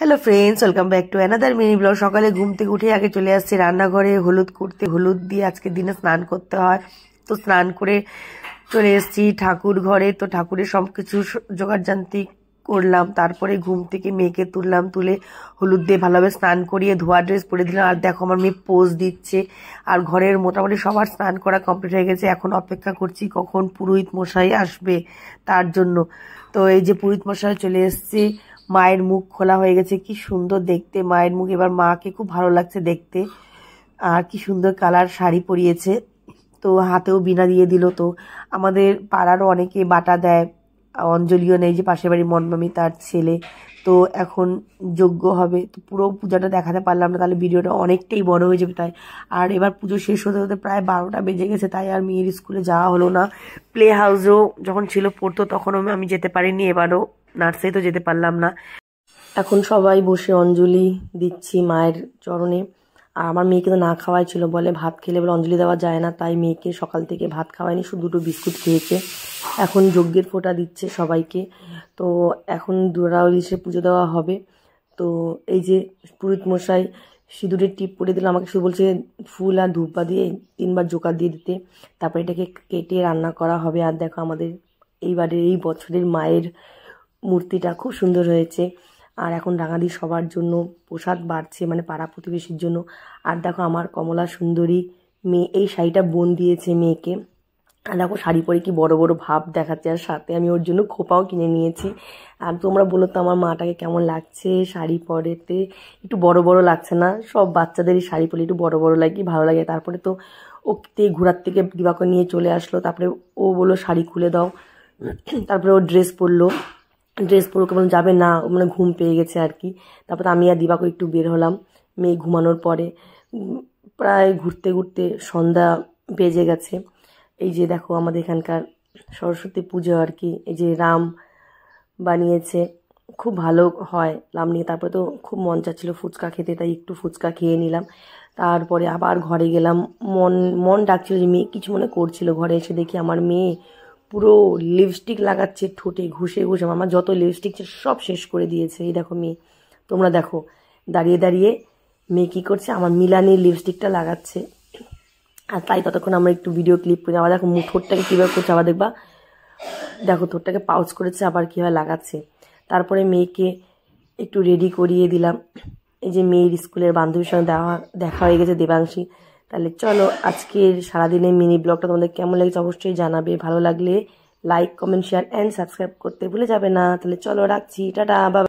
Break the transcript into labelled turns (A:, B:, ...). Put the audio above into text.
A: hello friends welcome back to another mini vlog সকালে ঘুম থেকে উঠে আগে চলে আসছি রান্নাঘরে হলুদ করতে হলুদ দিয়ে আজকে দিনে স্নান করতে হয় তো স্নান করে চলে এসেছি ঠাকুর ঘরে তো ঠাকুরের সব কিছু জোগাড়জান্তি করলাম তারপরে ঘুম থেকে মেয়েকে তুললাম তুলে হলুদ দিয়ে ভালোভাবে স্নান করিয়ে ধোয়া ড্রেস পরে দিলাম আর দেখো আমার মেয়ে পোজ দিচ্ছে আর ঘরের মোটামুটি সবার স্নান করা কমপ্লিট হয়ে গেছে এখন অপেক্ষা করছি কখন পুরোহিত মশাই আসবে তার জন্য তো এই যে পুরোহিত মশাই চলে এসছে মায়ের মুখ খোলা হয়ে গেছে কি সুন্দর দেখতে মায়ের মুখ এবার মাকে খুব ভালো লাগছে দেখতে আর কি সুন্দর কালার শাড়ি পরিয়েছে তো হাতেও বিনা দিয়ে দিল তো আমাদের পাড়ারও অনেকে বাটা দেয় অঞ্জলিও নেই যে পাশের বাড়ি মনমামি তার ছেলে তো এখন যোগ্য হবে তো পুরো পূজাটা দেখাতে পারলাম না তাহলে ভিডিওটা অনেকটাই বড় হয়ে যাবে তাই আর এবার পুজো শেষ হতে হতে প্রায় বারোটা বেজে গেছে তাই আর মেয়ের স্কুলে যাওয়া হলো না প্লে হাউসেও যখন ছিল পড়তো তখনও আমি যেতে পারিনি এবারও নার্সেই তো যেতে পারলাম না এখন সবাই বসে অঞ্জলি দিচ্ছি মায়ের চরণে আর আমার মেয়েকে তো না খাওয়াই ছিল বলে ভাত খেলে বলে অঞ্জলি দেওয়া যায় না তাই মেয়েকে সকাল থেকে ভাত খাওয়ায়নি শুধু দুটো বিস্কুট খেয়েছে এখন যজ্ঞের ফোঁটা দিচ্ছে সবাইকে তো এখন দুরা পুজো দেওয়া হবে তো এই যে পুরোহিত মশাই সিঁদুরের টিপ পরে দিল আমাকে শুধু বলছে ফুল আর ধূপা দিয়ে তিনবার জোকা দিয়ে দিতে তারপরে এটাকে কেটে রান্না করা হবে আর দেখো আমাদের এইবারের এই বছরের মায়ের মূর্তিটা খুব সুন্দর হয়েছে আর এখন রাঙাদি সবার জন্য প্রসাদ বাড়ছে মানে পাড়া প্রতিবেশীর জন্য আর দেখো আমার কমলা সুন্দরী মেয়ে এই শাড়িটা বোন দিয়েছে মেয়েকে আর দেখো শাড়ি পরে কি বড় বড় ভাব দেখাচ্ছে আর সাথে আমি ওর জন্য খোপাও কিনে নিয়েছি আর তোমরা বলো তো আমার মাটাকে কেমন লাগছে শাড়ি পরেতে একটু বড় বড় লাগছে না সব বাচ্চাদেরই শাড়ি পরে একটু বড় বড় লাগে ভালো লাগে তারপরে তো ওকে ঘোরার থেকে দিবাকে নিয়ে চলে আসলো তারপরে ও বললো শাড়ি খুলে দাও তারপরে ও ড্রেস পরলো ড্রেস পরুক এবং যাবে না মানে ঘুম পেয়ে গেছে আর কি তারপর আমি আর দিবাকে একটু বের হলাম মেয়ে ঘুমানোর পরে প্রায় ঘুরতে ঘুরতে সন্ধ্যা বেজে গেছে এই যে দেখো আমাদের এখানকার সরস্বতী পুজো আর কি এই যে রাম বানিয়েছে খুব ভালো হয় লাম নিয়ে তারপরে তো খুব মন চাচ্ছিলো ফুচকা খেতে তাই একটু ফুচকা খেয়ে নিলাম তারপরে আবার ঘরে গেলাম মন মন ডাকছিল যে মেয়ে কিছু মনে করছিল ঘরে এসে দেখি আমার মেয়ে পুরো লিপস্টিক লাগাচ্ছে ঠোঁটে ঘুষে ঘুষে আমার যত লিপস্টিক সব শেষ করে দিয়েছে এই দেখো মেয়ে তোমরা দেখো দাঁড়িয়ে দাঁড়িয়ে মেয়ে কী করছে আমার মিলানের লিপস্টিকটা লাগাচ্ছে আর তাই ততক্ষণ আমরা একটু ভিডিও ক্লিপ করি আবার দেখো ঠোঁটটাকে কীভাবে করছে আবার দেখবা দেখো ঠোঁটটাকে পাউচ করেছে আবার কীভাবে লাগাচ্ছে তারপরে মেয়েকে একটু রেডি করিয়ে দিলাম এই যে মেয়ের স্কুলের বান্ধবীর সঙ্গে দেখা দেখা হয়ে গেছে দেবাংশী তাহলে চলো আজকের সারাদিনের মিনি ব্লগটা তোমাদের কেমন লেগেছে অবশ্যই জানাবে ভালো লাগলে like comment share and subscribe করতে ভুলে যাবে না তাহলে চলো রাখছি টাটা বাবা